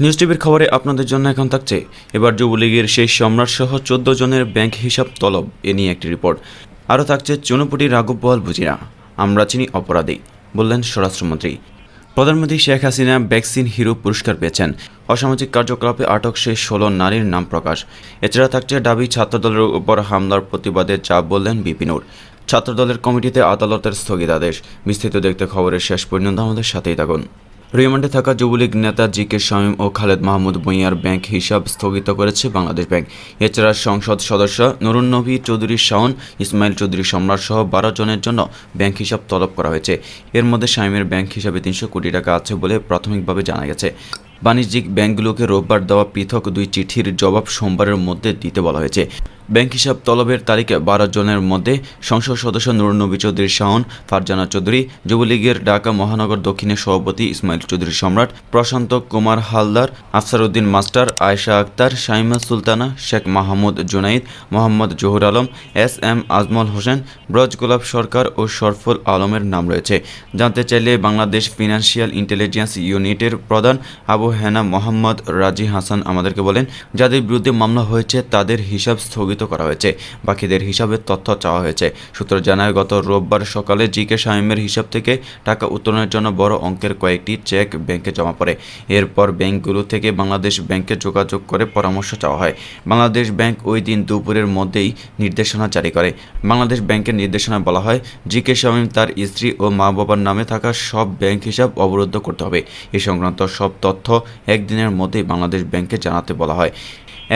news টিভির খবরে আপনাদের জন্য এখন থাকছে এবার যুবলীগের শেষ সম্রাট সহ চোদ্দ জনের ব্যাংক হিসাব তলব এ নিয়ে একটি রিপোর্ট আরও থাকছে চুনপুটি রাঘব বল বুজিরা আমরা চিনি অপরাধী বললেন স্বরাষ্ট্রমন্ত্রী প্রধানমন্ত্রী শেখ হাসিনা ভ্যাকসিন হিরো পুরস্কার পেয়েছেন অসামাজিক কার্যকলাপে আটক শেষ ষোলো নারীর নাম প্রকাশ এছাড়া থাকছে ডাবি ছাত্রদলের উপর হামলার প্রতিবাদে চাপ বললেন বিপিনুর ছাত্রদলের কমিটিতে আদালতের স্থগিতাদেশ বিস্তৃত দেখতে খবরের শেষ পর্যন্ত আমাদের সাথেই থাকুন রিমান্ডে থাকা যুবলীগ নেতা জি কে শামীম ও খালেদ মাহমুদ ভূঁইয়ার ব্যাংক হিসাব স্থগিত করেছে বাংলাদেশ ব্যাংক এছাড়া সংসদ সদস্য নরুন নবী চৌধুরী শাওন ইসমাইল চৌধুরী সম্রাট সহ বারো জনের জন্য ব্যাংক হিসাব তলব করা হয়েছে এর মধ্যে শামীমের ব্যাংক হিসাবে তিনশো কোটি টাকা আছে বলে প্রাথমিকভাবে জানা গেছে বাণিজ্যিক ব্যাংকগুলোকে রোববার দেওয়া পৃথক দুই চিঠির জবাব সোমবারের মধ্যে দিতে বলা হয়েছে ব্যাংক হিসাব তলবের তালিকা বারো জনের মধ্যে সংসদ সদস্য নুরনবী চৌধুরী শাওন ফারজানা চৌধুরী যুবলীগের ঢাকা মহানগর দক্ষিণের সভাপতি Ismail Chowdhury Samrat Prashanta Kumar Haldar Afsaruddin master Ayesha Akter Shaima Sultana Sheikh Mahmud Junaid Mohammad Zahur Alam S M Azmal Hossain Braja Golap Sarkar ও শরফুল আলমের নাম রয়েছে জানতে চাইলে বাংলাদেশ ফিনান্সিয়াল ইন্টেলিজেন্স ইউনিটের প্রধান আবু হেনা মোহাম্মদ রাজি হাসান আমাদেরকে বলেন যাদের বিরুদ্ধে মামলা হয়েছে তাদের হিসাব স্থগিত অবহিত করা হয়েছে বাকিদের হিসাবের তথ্য চাওয়া হয়েছে সূত্র জানায় গত রোববার সকালে জি কে হিসাব থেকে টাকা উত্তোলনের জন্য বড় অঙ্কের কয়েকটি চেক ব্যাংকে জমা পড়ে এরপর ব্যাংকগুলো থেকে বাংলাদেশ ব্যাংকে যোগাযোগ করে পরামর্শ চাওয়া হয় বাংলাদেশ ব্যাংক ওই দিন দুপুরের মধ্যেই নির্দেশনা জারি করে বাংলাদেশ ব্যাংকের নির্দেশনায় বলা হয় জি কে শামীম তার স্ত্রী ও মা বাবার নামে থাকা সব ব্যাংক হিসাব অবরুদ্ধ করতে হবে এ সংক্রান্ত সব তথ্য একদিনের মধ্যেই বাংলাদেশ ব্যাংকে জানাতে বলা হয়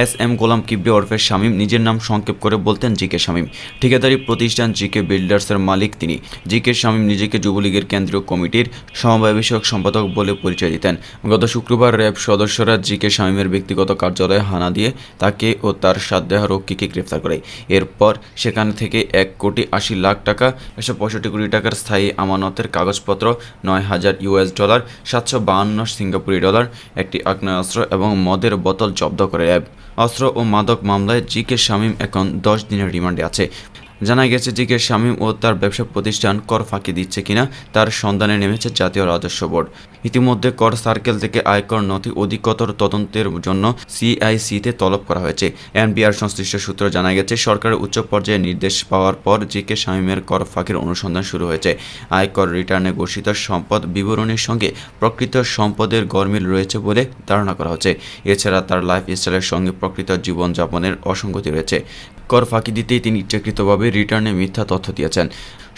এস এম গোলাম কিবরি ওরফে শামীম নিজের নাম সংক্ষেপ করে বলতেন জিকে শামীম ঠিকাদারি প্রতিষ্ঠান জিকে বিল্ডার্সের মালিক তিনি জিকে শামীম নিজেকে যুবলীগের কেন্দ্রীয় কমিটির সমবায় বিষয়ক সম্পাদক বলে পরিচয় দিতেন গত শুক্রবার র্যাব সদস্যরা জিকে শামীমের ব্যক্তিগত কার্যালয়ে হানা দিয়ে তাকে ও তার সাত রক্ষীকে গ্রেফতার করে এরপর সেখান থেকে এক কোটি আশি লাখ টাকা একশো পঁয়ষট্টি কোটি টাকার স্থায়ী আমানতের কাগজপত্র নয় হাজার ইউএস ডলার সাতশো বাহান্ন সিঙ্গাপুরি ডলার একটি আগ্নেয়াস্ত্র এবং মদের বোতল জব্দ করে র্যাব অস্ত্র ও মাদক মামলায় জি কে শামীম এখন দশ দিনের রিমান্ডে আছে জানা গেছে জিকে শামীম ও তার ব্যবসা প্রতিষ্ঠান কর ফাঁকি দিচ্ছে কিনা তার সন্ধানে নেমেছে জাতীয় রাজস্ব বোর্ড ইতিমধ্যে কর সার্কেল থেকে আয়কর নথি অধিকতর তদন্তের জন্য সিআইসিতে তলব করা হয়েছে এনবিআর সংশ্লিষ্ট সূত্র জানা গেছে সরকারের উচ্চ পর্যায়ে নির্দেশ পাওয়ার পর জিকে শামীমের কর ফাঁকির অনুসন্ধান শুরু হয়েছে আয়কর রিটার্নে ঘোষিত সম্পদ বিবরণীর সঙ্গে প্রকৃত সম্পদের গরমিল রয়েছে বলে ধারণা করা হচ্ছে এছাড়া তার লাইফস্টাইলের সঙ্গে প্রকৃত জীবনযাপনের অসঙ্গতি রয়েছে কর ফাঁকি দিতেই তিনি ইচ্ছাকৃতভাবে রিটার্নে মিথ্যা তথ্য দিয়েছেন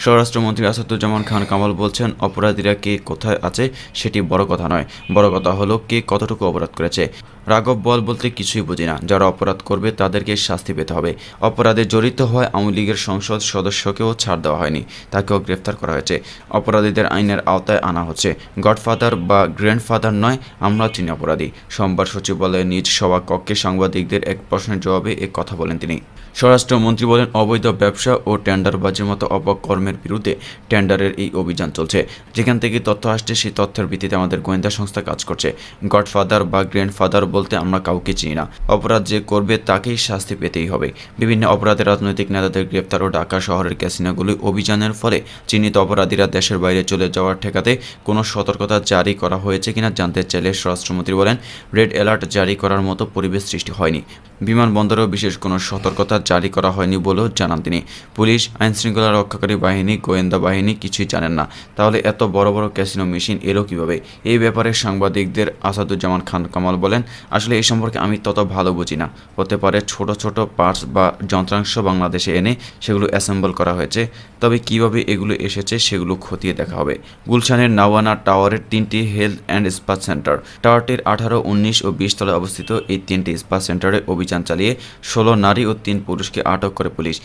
স্বরাষ্ট্রমন্ত্রী আসাদুজ্জামান খান কামাল বলছেন অপরাধীরা কে কোথায় আছে সেটি বড় কথা নয় বড় কথা হলো কে কতটুকু অপরাধ করেছে রাঘব বল বলতে কিছুই বুঝি না যারা অপরাধ করবে তাদেরকে শাস্তি পেতে হবে অপরাধে জড়িত হয় আওয়ামী লীগের সংসদ সদস্যকেও ছাড় দেওয়া হয়নি তাকেও গ্রেফতার করা হয়েছে অপরাধীদের আইনের আওতায় আনা হচ্ছে গডফাদার বা গ্র্যান্ডফাদার নয় আমরা চিনি অপরাধী সোমবার সচিবালয়ে নিজ সভা কক্ষে সাংবাদিকদের এক প্রশ্নের জবাবে এ কথা বলেন তিনি স্বরাষ্ট্রমন্ত্রী বলেন অবৈধ ব্যবসা ও টেন্ডারবাজির মতো অপকর্মের বিরুদ্ধে টেন্ডারের এই অভিযান চলছে যেখান থেকে তথ্য আসছে সেই তথ্যের ভিত্তিতে আমাদের গোয়েন্দা সংস্থা কাজ করছে গডফাদার বা গ্র্যান্ডফাদার বলতে আমরা কাউকে চিনি না অপরাধ যে করবে তাকেই শাস্তি পেতেই হবে বিভিন্ন অপরাধে রাজনৈতিক নেতাদের গ্রেপ্তার ও ঢাকা শহরের ক্যাসিনোগুলি অভিযানের ফলে চিহ্নিত অপরাধীরা দেশের বাইরে চলে যাওয়ার ঠেকাতে কোনো সতর্কতা জারি করা হয়েছে কিনা জানতে চাইলে স্বরাষ্ট্রমন্ত্রী বলেন রেড অ্যালার্ট জারি করার মতো পরিবেশ সৃষ্টি হয়নি বিমানবন্দরেও বিশেষ কোনো সতর্কতা জারি করা হয়নি বলেও জানান তিনি পুলিশ আইনশৃঙ্খলা রক্ষাকারী বাহিনী গোয়েন্দা বাহিনী কিছুই জানেন না তাহলে এত বড় বড় ক্যাসিনো মেশিন এলো কিভাবে এই ব্যাপারে সাংবাদিকদের আসাদুজ্জামান খান কামাল বলেন আসলে এই সম্পর্কে আমি তত ভালো বুঝি না হতে পারে ছোট ছোট পার্টস বা যন্ত্রাংশ বাংলাদেশে এনে সেগুলো অ্যাসেম্বল করা হয়েছে তবে কিভাবে এগুলো এসেছে সেগুলো খতিয়ে দেখা হবে গুলশানের নাওয়ানা টাওয়ারের তিনটি হেলথ অ্যান্ড স্পা সেন্টার টাওয়ারটির আঠারো উনিশ ও বিশ তলায় অবস্থিত এই তিনটি স্পা সেন্টারে অভিযান চালিয়ে ষোলো নারী ও তিন পুরুষকে আটক করে পুলিশ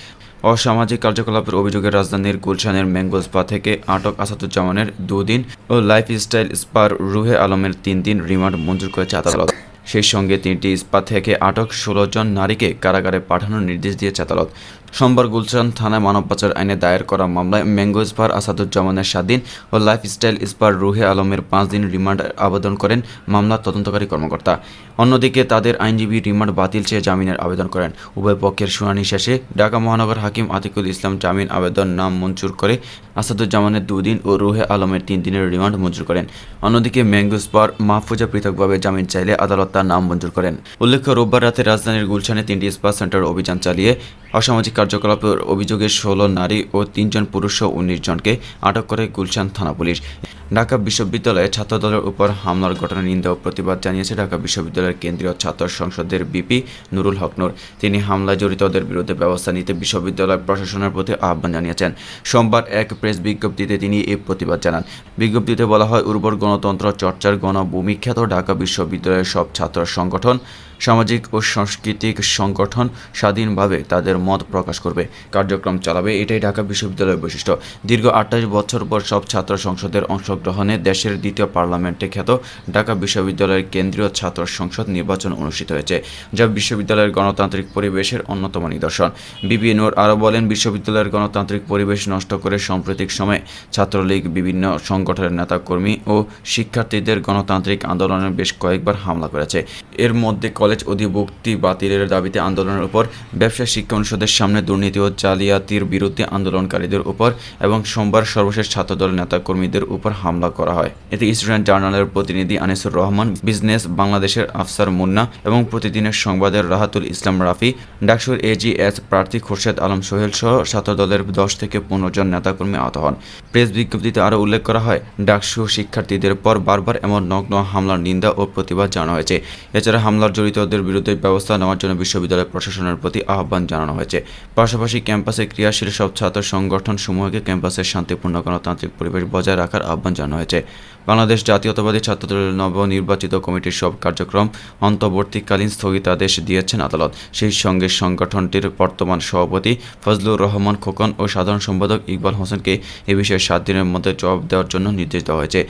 অসামাজিক কার্যকলাপের অভিযোগে রাজধানীর গুলশানের ম্যাঙ্গো স্পা থেকে আটক আসাদুজ্জামানের দুদিন ও লাইফস্টাইল স্পার রুহে আলমের তিন দিন রিমান্ড মঞ্জুর করেছে আদালত সেই সঙ্গে তিনটি ইস্পাত থেকে আটক ষোলো জন নারীকে কারাগারে পাঠানোর নির্দেশ দিয়েছে আদালত সোমবার গুলশান থানায় মানব পাচার আইনে দায়ের করা মামলায় ম্যাঙ্গো ইস্পার আসাদুজ্জামানের স্বাধীন ও লাইফ স্টাইল ইস্পার রুহে আলমের পাঁচ দিন রিমান্ড আবেদন করেন মামলার তদন্তকারী কর্মকর্তা অন্যদিকে তাদের আইনজীবী রিমান্ড বাতিল চেয়ে জামিনের আবেদন করেন উভয় পক্ষের শুনানি শেষে ঢাকা মহানগর হাকিম আতিকুল ইসলাম জামিন আবেদন নাম মঞ্জুর করে আসাদুজ্জামানের দুদিন ও রুহে আলমের তিন দিনের রিমান্ড মঞ্জুর করেন অন্যদিকে ম্যাঙ্গো ইস্পার মাহফুজা পৃথকভাবে জামিন চাইলে আদালত তার নাম মঞ্জুর করেন উল্লেখ্য রোববার রাতে রাজধানীর গুলশানে তিনটি ইস্পার সেন্টার অভিযান চালিয়ে অসামাজিক কার্যকলাপের অভিযোগে ষোলো নারী ও তিনজন পুরুষ উনিশ জনকে আটক করে গুলশান থানা পুলিশ ঢাকা বিশ্ববিদ্যালয়ে ছাত্রদলের উপর হামলার ঘটনা নিন্দা ও প্রতিবাদ জানিয়েছে ঢাকা বিশ্ববিদ্যালয়ের কেন্দ্রীয় ছাত্র সংসদের বিপি নুরুল নুর তিনি হামলায় জড়িতদের বিরুদ্ধে ব্যবস্থা নিতে বিশ্ববিদ্যালয় প্রশাসনের প্রতি আহ্বান জানিয়েছেন সোমবার এক প্রেস বিজ্ঞপ্তিতে তিনি এই প্রতিবাদ জানান বিজ্ঞপ্তিতে বলা হয় উর্বর গণতন্ত্র চর্চার গণভূমিখ্যাত ঢাকা বিশ্ববিদ্যালয়ের সব ছাত্র সংগঠন সামাজিক ও সাংস্কৃতিক সংগঠন স্বাধীনভাবে তাদের মত প্রকাশ করবে কার্যক্রম চালাবে এটাই ঢাকা বিশ্ববিদ্যালয়ের বৈশিষ্ট্য দীর্ঘ আটাশ বছর পর সব ছাত্র সংসদের অংশগ্রহণে দেশের দ্বিতীয় পার্লামেন্টে খ্যাত ঢাকা বিশ্ববিদ্যালয়ের কেন্দ্রীয় ছাত্র সংসদ নির্বাচন অনুষ্ঠিত হয়েছে যা বিশ্ববিদ্যালয়ের গণতান্ত্রিক পরিবেশের অন্যতম নিদর্শন বিবিএনওর আরও বলেন বিশ্ববিদ্যালয়ের গণতান্ত্রিক পরিবেশ নষ্ট করে সাম্প্রতিক সময়ে ছাত্রলীগ বিভিন্ন সংগঠনের নেতাকর্মী ও শিক্ষার্থীদের গণতান্ত্রিক আন্দোলনের বেশ কয়েকবার হামলা করেছে এর মধ্যে কলেজ অধিভুক্তি বাতিলের দাবিতে আন্দোলনের উপর ব্যবসা শিক্ষা অনুষদের সামনে দুর্নীতি ও জালিয়াতির বিরুদ্ধে আন্দোলনকারীদের উপর এবং সোমবার সর্বশেষ ছাত্রদল কর্মীদের উপর হামলা করা হয় এতে স্টুডেন্ট জার্নালের প্রতিনিধি আনিসুর রহমান বিজনেস বাংলাদেশের আফসার মুন্না এবং প্রতিদিনের সংবাদের রাহাতুল ইসলাম রাফি ডাকসুর এস প্রার্থী খোরশেদ আলম সোহেল সহ ছাত্রদলের দশ থেকে পনেরো জন নেতাকর্মী আহত হন প্রেস বিজ্ঞপ্তিতে আরও উল্লেখ করা হয় ডাকসু শিক্ষার্থীদের পর বারবার এমন নগ্ন হামলার নিন্দা ও প্রতিবাদ জানা হয়েছে এছাড়া হামলার জড়িত তৃতীয়দের বিরুদ্ধে ব্যবস্থা নেওয়ার জন্য বিশ্ববিদ্যালয় প্রশাসনের প্রতি আহ্বান জানানো হয়েছে পাশাপাশি ক্যাম্পাসে ক্রিয়াশীল সব ছাত্র সংগঠন সমূহকে ক্যাম্পাসের শান্তিপূর্ণ গণতান্ত্রিক পরিবেশ বজায় রাখার আহ্বান জানানো হয়েছে বাংলাদেশ জাতীয়তাবাদী ছাত্রদলের নবনির্বাচিত কমিটির সব কার্যক্রম অন্তর্বর্তীকালীন স্থগিতাদেশ দিয়েছেন আদালত সেই সঙ্গে সংগঠনটির বর্তমান সভাপতি ফজলুর রহমান খোকন ও সাধারণ সম্পাদক ইকবাল হোসেনকে এ বিষয়ে সাত দিনের মধ্যে জবাব দেওয়ার জন্য নির্দেশ দেওয়া হয়েছে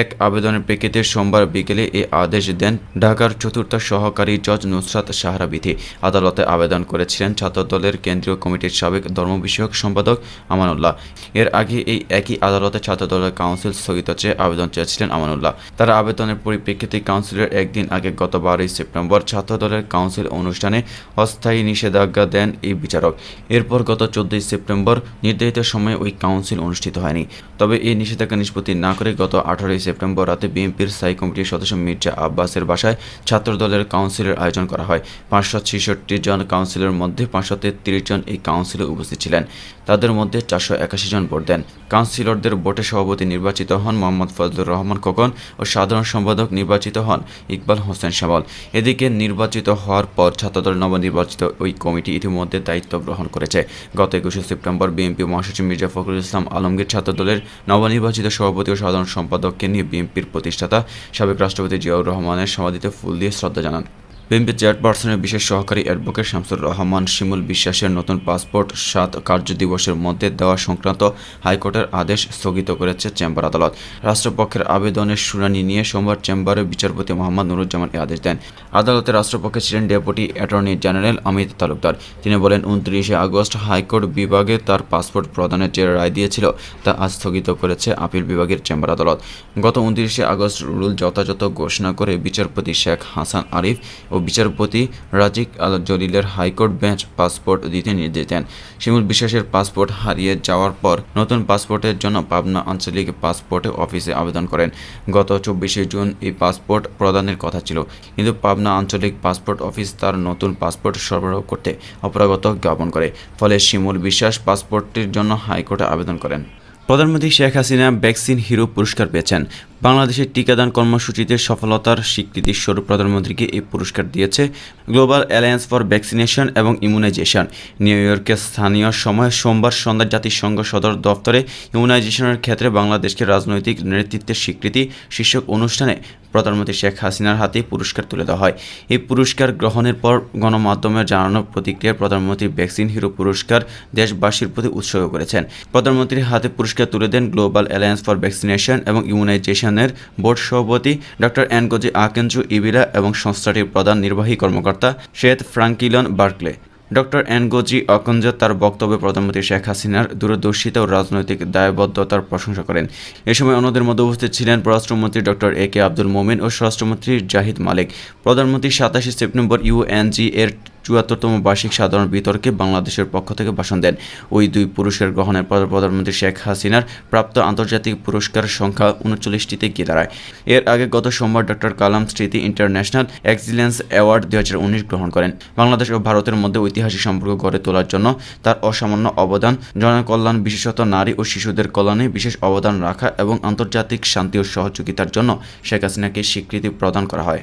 এক আবেদনের প্রেক্ষিতে সোমবার বিকেলে এ আদেশ দেন ঢাকার চতুর্থ সহকারী সহকারী জজ নুসরাত সাহারাবিধি আদালতে আবেদন করেছিলেন ছাত্রদলের কেন্দ্রীয় কমিটির সাবেক ধর্ম বিষয়ক সম্পাদক আমানুল্লাহ এর আগে এই একই আদালতে ছাত্রদলের কাউন্সিল স্থগিত চেয়ে আবেদন চেয়েছিলেন আমানুল্লাহ তার আবেদনের পরিপ্রেক্ষিতে কাউন্সিলের একদিন আগে গত বারোই সেপ্টেম্বর ছাত্রদলের কাউন্সিল অনুষ্ঠানে অস্থায়ী নিষেধাজ্ঞা দেন এই বিচারক এরপর গত চোদ্দই সেপ্টেম্বর নির্ধারিত সময়ে ওই কাউন্সিল অনুষ্ঠিত হয়নি তবে এই নিষেধাজ্ঞা নিষ্পত্তি না করে গত আঠারোই সেপ্টেম্বর রাতে বিএনপির স্থায়ী কমিটির সদস্য মির্জা আব্বাসের বাসায় ছাত্রদলের কাউন্সিল কাউন্সিলের আয়োজন করা হয় পাঁচশো ছেষট্টি জন কাউন্সিলের মধ্যে পাঁচশো তেত্রিশ জন এই কাউন্সিলে উপস্থিত ছিলেন তাদের মধ্যে চারশো একাশি জন ভোট দেন কাউন্সিলরদের ভোটে সভাপতি নির্বাচিত হন মোহাম্মদ ফজলুর রহমান খোকন ও সাধারণ সম্পাদক নির্বাচিত হন ইকবাল হোসেন শ্যামল এদিকে নির্বাচিত হওয়ার পর ছাত্রদল নবনির্বাচিত ওই কমিটি ইতিমধ্যে দায়িত্ব গ্রহণ করেছে গত একুশে সেপ্টেম্বর বিএনপি মহাসচিব মির্জা ফখরুল ইসলাম আলমগীর ছাত্রদলের নবনির্বাচিত সভাপতি ও সাধারণ সম্পাদককে নিয়ে বিএনপির প্রতিষ্ঠাতা সাবেক রাষ্ট্রপতি জিয়াউর রহমানের সমাধিতে ফুল দিয়ে শ্রদ্ধা জানান বিএনপি চেয়ারপারসনের বিশেষ সহকারী অ্যাডভোকেট শামসুর রহমান শিমুল বিশ্বাসের নতুন পাসপোর্ট সাত কার্যদিবসের মধ্যে দেওয়া সংক্রান্ত হাইকোর্টের আদেশ স্থগিত করেছে চেম্বার আদালত রাষ্ট্রপক্ষের আবেদনের শুনানি নিয়ে সোমবার চেম্বারে বিচারপতি মোহাম্মদ নুরুজ্জামান এ আদেশ দেন আদালতে রাষ্ট্রপক্ষে ছিলেন deputy attorney general Amit Talukdar তিনি বলেন উনত্রিশে আগস্ট হাইকোর্ট বিভাগে তার পাসপোর্ট প্রদানের যে রায় দিয়েছিল তা আজ স্থগিত করেছে আপিল বিভাগের চেম্বার আদালত গত উনত্রিশে আগস্ট রুল যথাযথ ঘোষণা করে বিচারপতি শেখ হাসান আরিফ ও বিচারপতি রাজিক আল জলিলের হাইকোর্ট বেঞ্চ পাসপোর্ট দিতে নির্দেশ দেন শিমুল বিশ্বাসের পাসপোর্ট হারিয়ে যাওয়ার পর নতুন পাসপোর্টের জন্য পাবনা আঞ্চলিক পাসপোর্ট অফিসে আবেদন করেন গত চব্বিশে জুন এই পাসপোর্ট প্রদানের কথা ছিল কিন্তু পাবনা আঞ্চলিক পাসপোর্ট অফিস তার নতুন পাসপোর্ট সরবরাহ করতে অপরাগত জ্ঞাপন করে ফলে শিমুল বিশ্বাস পাসপোর্টটির জন্য হাইকোর্টে আবেদন করেন প্রধানমন্ত্রী শেখ হাসিনা ভ্যাকসিন হিরো পুরস্কার পেয়েছেন বাংলাদেশের টিকাদান কর্মসূচিতে সফলতার স্বরূপ প্রধানমন্ত্রীকে এই পুরস্কার দিয়েছে গ্লোবাল অ্যালায়েন্স ফর ভ্যাকসিনেশন এবং ইমিউনাইজেশন নিউ ইয়র্কের স্থানীয় সময় সোমবার সন্ধ্যা জাতিসংঘ সদর দপ্তরে ইমিউনাইজেশনের ক্ষেত্রে বাংলাদেশকে রাজনৈতিক নেতৃত্বের স্বীকৃতি শীর্ষক অনুষ্ঠানে প্রধানমন্ত্রী শেখ হাসিনার হাতে পুরস্কার তুলে দেওয়া হয় এই পুরস্কার গ্রহণের পর গণমাধ্যমে জানানো প্রতিক্রিয়ায় প্রধানমন্ত্রী ভ্যাকসিন হিরো পুরস্কার দেশবাসীর প্রতি উৎসর্গ করেছেন প্রধানমন্ত্রীর হাতে পুরস্কার তুলে দেন গ্লোবাল অ্যালায়েন্স ফর ভ্যাকসিনেশন এবং ইমিউনাইজেশন প্রতিষ্ঠানের বোর্ড সভাপতি ডক্টর অ্যানকোজি আকেঞ্চু ইবিরা এবং সংস্থাটির প্রধান নির্বাহী কর্মকর্তা শেদ ফ্রাঙ্কিলন বার্কলে ডক্টর অ্যানগোজি অকঞ্জ তার বক্তব্যে প্রধানমন্ত্রী শেখ হাসিনার দূরদর্শিতা ও রাজনৈতিক দায়বদ্ধতার প্রশংসা করেন এ সময় অন্যদের মধ্যে উপস্থিত ছিলেন পররাষ্ট্রমন্ত্রী ডক্টর এ কে আব্দুল মোমেন ও স্বরাষ্ট্রমন্ত্রী জাহিদ মালিক প্রধানমন্ত্রী সাতাশে সেপ্টেম্বর ইউএনজি এর চুয়াত্তরতম বার্ষিক সাধারণ বিতর্কে বাংলাদেশের পক্ষ থেকে ভাষণ দেন ওই দুই পুরস্কার গ্রহণের পর প্রধানমন্ত্রী শেখ হাসিনার প্রাপ্ত আন্তর্জাতিক পুরস্কার সংখ্যা উনচল্লিশটিতে গিয়ে দাঁড়ায় এর আগে গত সোমবার ডক্টর কালাম স্মৃতি ইন্টারন্যাশনাল এক্সিলেন্স অ্যাওয়ার্ড দুই গ্রহণ করেন বাংলাদেশ ও ভারতের মধ্যে ঐতিহাসিক সম্পর্ক গড়ে তোলার জন্য তার অসামান্য অবদান জনকল্যাণ বিশেষত নারী ও শিশুদের কল্যাণে বিশেষ অবদান রাখা এবং আন্তর্জাতিক শান্তি ও সহযোগিতার জন্য শেখ হাসিনাকে স্বীকৃতি প্রদান করা হয়